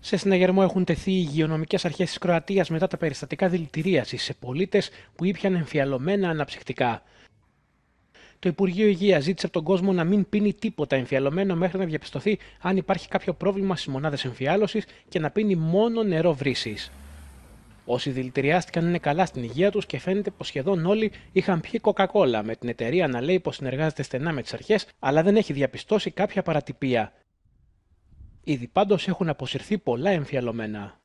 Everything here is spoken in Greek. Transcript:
Σε συναγερμό έχουν τεθεί οι υγειονομικές αρχές της Κροατίας μετά τα περιστατικά δηλητηρίασης σε πολίτες που ήπιαν εμφιαλωμένα αναψυκτικά. Το Υπουργείο Υγείας ζήτησε από τον κόσμο να μην πίνει τίποτα εμφιαλωμένο μέχρι να διαπιστωθεί αν υπάρχει κάποιο πρόβλημα στις μονάδες εμφιάλωσης και να πίνει μόνο νερό βρύσης. Όσοι δηλητηριάστηκαν είναι καλά στην υγεία τους και φαίνεται πως σχεδόν όλοι είχαν πιει κοκακόλα, με την εταιρεία να λέει πως συνεργάζεται στενά με τις αρχές, αλλά δεν έχει διαπιστώσει κάποια παρατυπία. Ήδη πάντως έχουν αποσυρθεί πολλά εμφιαλωμένα